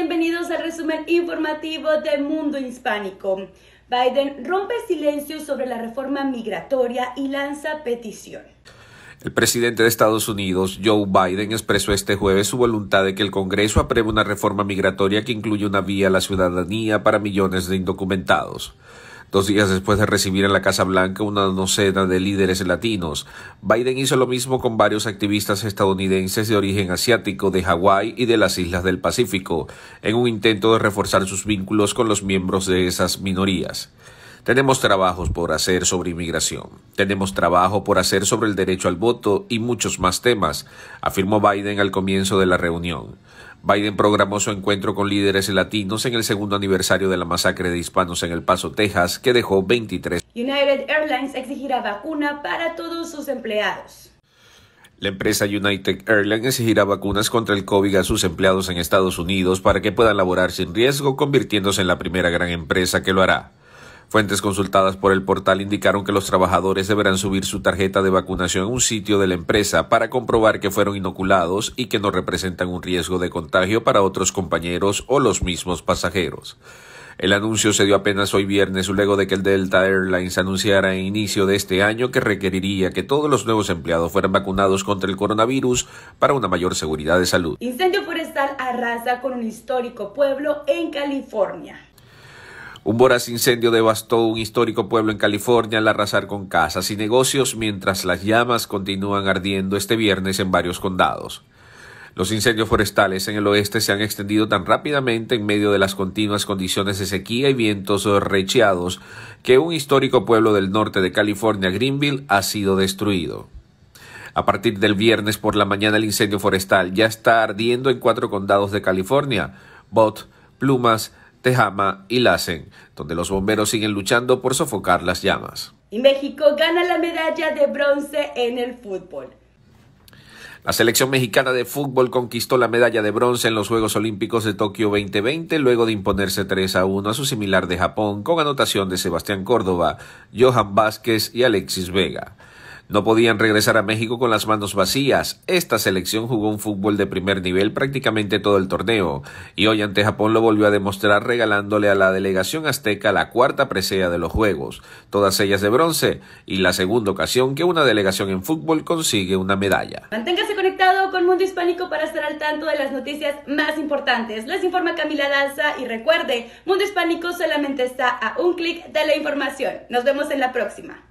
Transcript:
bienvenidos al resumen informativo de Mundo Hispánico. Biden rompe silencio sobre la reforma migratoria y lanza petición. El presidente de Estados Unidos, Joe Biden, expresó este jueves su voluntad de que el Congreso apruebe una reforma migratoria que incluye una vía a la ciudadanía para millones de indocumentados dos días después de recibir en la Casa Blanca una docena de líderes latinos. Biden hizo lo mismo con varios activistas estadounidenses de origen asiático de Hawái y de las islas del Pacífico, en un intento de reforzar sus vínculos con los miembros de esas minorías. Tenemos trabajos por hacer sobre inmigración, tenemos trabajo por hacer sobre el derecho al voto y muchos más temas, afirmó Biden al comienzo de la reunión. Biden programó su encuentro con líderes latinos en el segundo aniversario de la masacre de hispanos en El Paso, Texas, que dejó 23. United Airlines exigirá vacuna para todos sus empleados. La empresa United Airlines exigirá vacunas contra el COVID a sus empleados en Estados Unidos para que puedan laborar sin riesgo, convirtiéndose en la primera gran empresa que lo hará. Fuentes consultadas por el portal indicaron que los trabajadores deberán subir su tarjeta de vacunación a un sitio de la empresa para comprobar que fueron inoculados y que no representan un riesgo de contagio para otros compañeros o los mismos pasajeros. El anuncio se dio apenas hoy viernes luego de que el Delta Airlines anunciara en inicio de este año que requeriría que todos los nuevos empleados fueran vacunados contra el coronavirus para una mayor seguridad de salud. Incendio forestal arrasa con un histórico pueblo en California. Un voraz incendio devastó un histórico pueblo en California al arrasar con casas y negocios mientras las llamas continúan ardiendo este viernes en varios condados. Los incendios forestales en el oeste se han extendido tan rápidamente en medio de las continuas condiciones de sequía y vientos recheados que un histórico pueblo del norte de California, Greenville, ha sido destruido. A partir del viernes por la mañana el incendio forestal ya está ardiendo en cuatro condados de California, Bot, Plumas, Tejama y Lassen, donde los bomberos siguen luchando por sofocar las llamas. Y México gana la medalla de bronce en el fútbol. La selección mexicana de fútbol conquistó la medalla de bronce en los Juegos Olímpicos de Tokio 2020 luego de imponerse 3 a 1 a su similar de Japón con anotación de Sebastián Córdoba, Johan Vázquez y Alexis Vega. No podían regresar a México con las manos vacías. Esta selección jugó un fútbol de primer nivel prácticamente todo el torneo y hoy ante Japón lo volvió a demostrar regalándole a la delegación azteca la cuarta presea de los Juegos, todas ellas de bronce y la segunda ocasión que una delegación en fútbol consigue una medalla. Manténgase conectado con Mundo Hispánico para estar al tanto de las noticias más importantes. Les informa Camila Danza y recuerde, Mundo Hispánico solamente está a un clic de la información. Nos vemos en la próxima.